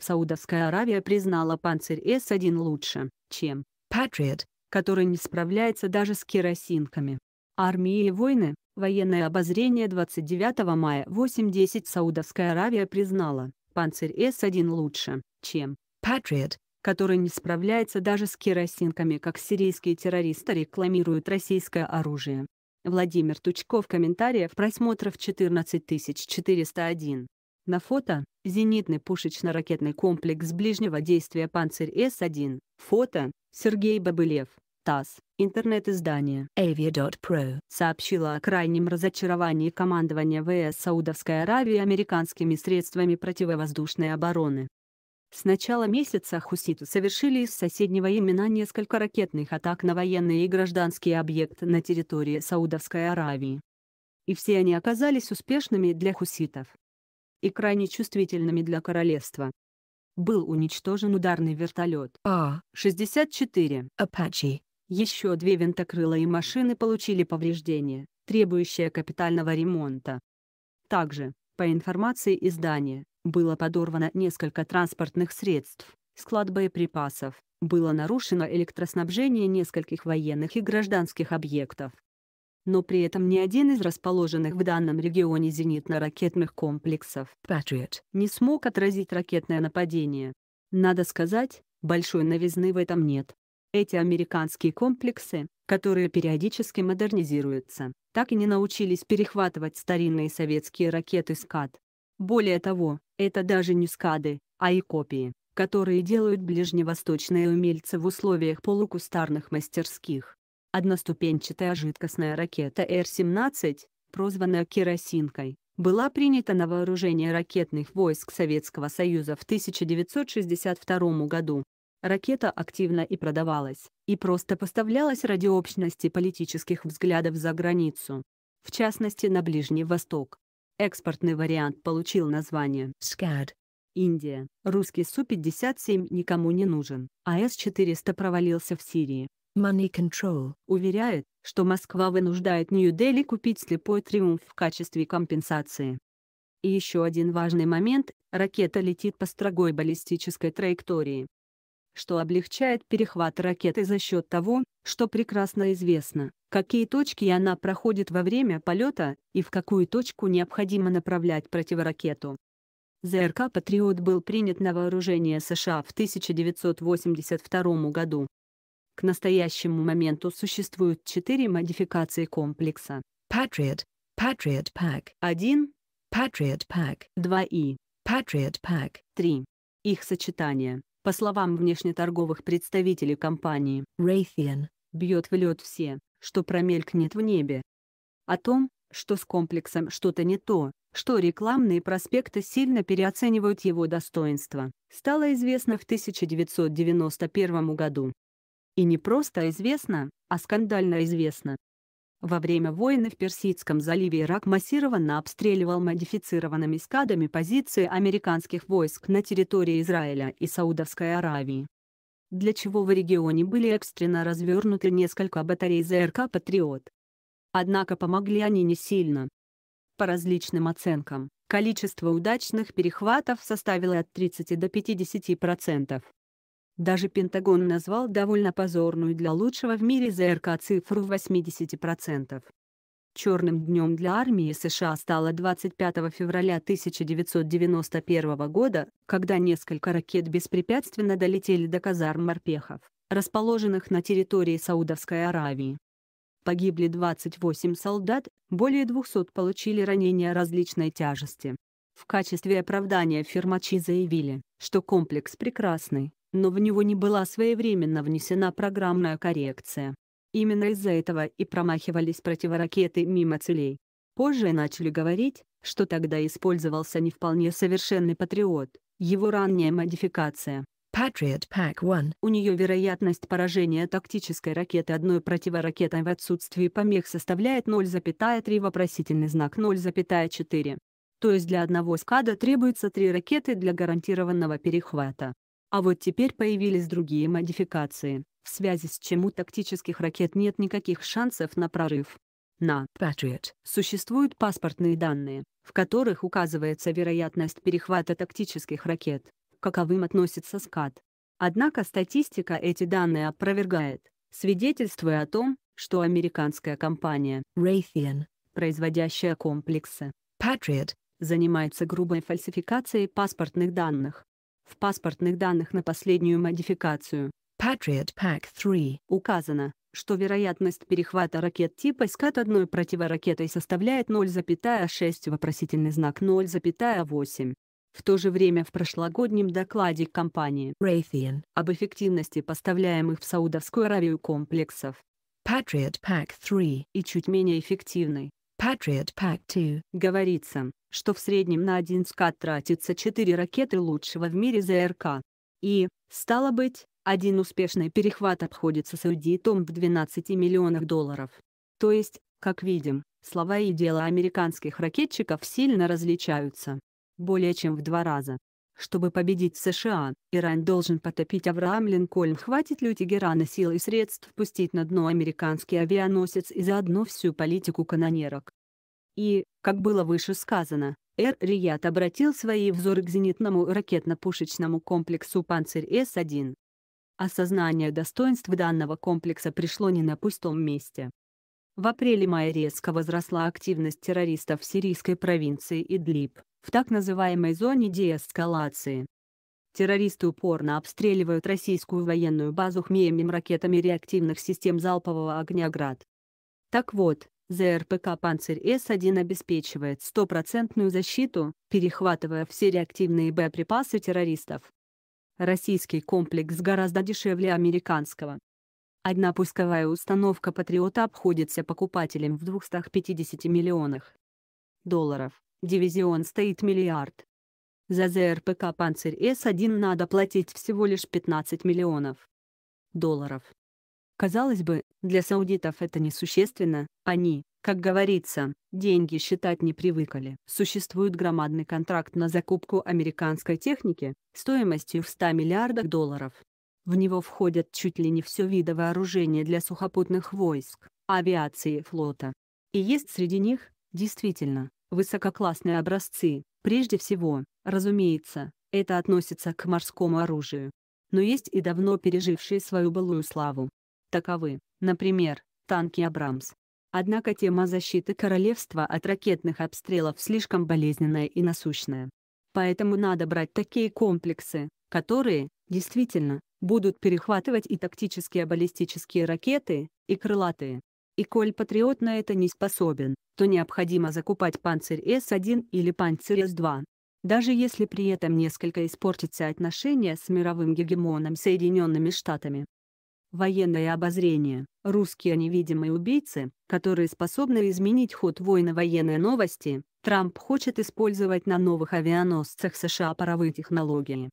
Саудовская Аравия признала «Панцирь С-1» лучше, чем «Патриот», который не справляется даже с керосинками. Армии и войны, военное обозрение 29 мая 8.10 Саудовская Аравия признала «Панцирь С-1» лучше, чем «Патриот», который не справляется даже с керосинками, как сирийские террористы рекламируют российское оружие. Владимир Тучков. Комментариев просмотров 14401. На фото – зенитный пушечно-ракетный комплекс ближнего действия «Панцирь-С-1». Фото – Сергей Бабылев, ТАСС, интернет-издание Avia.pro сообщило о крайнем разочаровании командования ВС Саудовской Аравии американскими средствами противовоздушной обороны. С начала месяца хуситы совершили из соседнего Йемена несколько ракетных атак на военные и гражданские объекты на территории Саудовской Аравии. И все они оказались успешными для хуситов и крайне чувствительными для королевства. Был уничтожен ударный вертолет А-64 Apache. Еще две винтокрылые машины получили повреждения, требующие капитального ремонта. Также, по информации издания, было подорвано несколько транспортных средств, склад боеприпасов, было нарушено электроснабжение нескольких военных и гражданских объектов, но при этом ни один из расположенных в данном регионе зенитно-ракетных комплексов Patriot не смог отразить ракетное нападение. Надо сказать, большой новизны в этом нет. Эти американские комплексы, которые периодически модернизируются, так и не научились перехватывать старинные советские ракеты «Скад». Более того, это даже не «Скады», а и копии, которые делают ближневосточные умельцы в условиях полукустарных мастерских. Одноступенчатая жидкостная ракета Р-17, прозванная «керосинкой», была принята на вооружение ракетных войск Советского Союза в 1962 году. Ракета активно и продавалась, и просто поставлялась ради общности политических взглядов за границу, в частности на Ближний Восток. Экспортный вариант получил название «СКАД». Индия, русский Су-57 никому не нужен, а С-400 провалился в Сирии, Money Control уверяет, что Москва вынуждает Нью-Дели купить слепой триумф в качестве компенсации. И еще один важный момент – ракета летит по строгой баллистической траектории. Что облегчает перехват ракеты за счет того, что прекрасно известно, какие точки она проходит во время полета и в какую точку необходимо направлять противоракету. ЗРК «Патриот» был принят на вооружение США в 1982 году. К настоящему моменту существуют четыре модификации комплекса. Patriot, Patriot Pack 1, Patriot Pack 2 и Patriot Pack 3. Их сочетание, по словам внешнеторговых представителей компании Raytheon, бьет в лед все, что промелькнет в небе. О том, что с комплексом что-то не то, что рекламные проспекты сильно переоценивают его достоинства, стало известно в 1991 году. И не просто известно, а скандально известно. Во время войны в Персидском заливе Ирак массированно обстреливал модифицированными скадами позиции американских войск на территории Израиля и Саудовской Аравии. Для чего в регионе были экстренно развернуты несколько батарей ЗРК «Патриот». Однако помогли они не сильно. По различным оценкам, количество удачных перехватов составило от 30 до 50%. процентов. Даже Пентагон назвал довольно позорную для лучшего в мире ЗРК цифру 80%. Черным днем для армии США стало 25 февраля 1991 года, когда несколько ракет беспрепятственно долетели до казарм морпехов, расположенных на территории Саудовской Аравии. Погибли 28 солдат, более 200 получили ранения различной тяжести. В качестве оправдания фирмачи заявили, что комплекс прекрасный, но в него не была своевременно внесена программная коррекция. Именно из-за этого и промахивались противоракеты мимо целей. Позже начали говорить, что тогда использовался не вполне совершенный «Патриот», его ранняя модификация. Patriot Pack 1. У нее вероятность поражения тактической ракеты одной противоракетой в отсутствии помех составляет 0,3 вопросительный знак 0,4. То есть для одного скада требуется три ракеты для гарантированного перехвата. А вот теперь появились другие модификации, в связи с чем у тактических ракет нет никаких шансов на прорыв. На Patriot существуют паспортные данные, в которых указывается вероятность перехвата тактических ракет, каковым относится СКАТ. Однако статистика эти данные опровергает, свидетельствуя о том, что американская компания Raytheon, производящая комплексы Patriot, занимается грубой фальсификацией паспортных данных в паспортных данных на последнюю модификацию Patriot Pack 3 указано, что вероятность перехвата ракет типа «Скат» одной противоракетой составляет 0,6 вопросительный знак 0,8. В то же время в прошлогоднем докладе компании Raytheon об эффективности поставляемых в Саудовскую Аравию комплексов Patriot Pack 3 и чуть менее эффективной Patriot Pack 2. Говорится, что в среднем на один скат тратится 4 ракеты лучшего в мире ЗРК. И, стало быть, один успешный перехват обходится саудитом в 12 миллионах долларов. То есть, как видим, слова и дела американских ракетчиков сильно различаются. Более чем в два раза. Чтобы победить США, Иран должен потопить Авраам Линкольн. Хватит ли у Тегерана сил и средств пустить на дно американский авианосец и заодно всю политику канонерок? И, как было выше сказано, Эр Рият обратил свои взоры к зенитному ракетно-пушечному комплексу «Панцирь-С-1». Осознание достоинств данного комплекса пришло не на пустом месте. В апреле-мае резко возросла активность террористов в сирийской провинции Идлиб, в так называемой зоне деэскалации. Террористы упорно обстреливают российскую военную базу хмеями ракетами реактивных систем залпового огня «Град». Так вот, ЗРПК «Панцирь С-1» обеспечивает стопроцентную защиту, перехватывая все реактивные боеприпасы террористов. Российский комплекс гораздо дешевле американского. Одна пусковая установка «Патриота» обходится покупателям в 250 миллионах долларов. Дивизион стоит миллиард. За ЗРПК «Панцирь С-1» надо платить всего лишь 15 миллионов долларов. Казалось бы, для саудитов это несущественно, они, как говорится, деньги считать не привыкали. Существует громадный контракт на закупку американской техники, стоимостью в 100 миллиардов долларов. В него входят чуть ли не все виды вооружения для сухопутных войск, авиации и флота. И есть среди них, действительно, высококлассные образцы. Прежде всего, разумеется, это относится к морскому оружию. Но есть и давно пережившие свою былую славу. Таковы, например, танки «Абрамс». Однако тема защиты королевства от ракетных обстрелов слишком болезненная и насущная. Поэтому надо брать такие комплексы, которые, действительно, будут перехватывать и тактические баллистические ракеты, и крылатые. И коль «Патриот» на это не способен, то необходимо закупать «Панцирь С-1» или «Панцирь С-2». Даже если при этом несколько испортится отношения с мировым гегемоном Соединенными Штатами. Военное обозрение. Русские невидимые убийцы, которые способны изменить ход войны военной новости, Трамп хочет использовать на новых авианосцах США паровые технологии.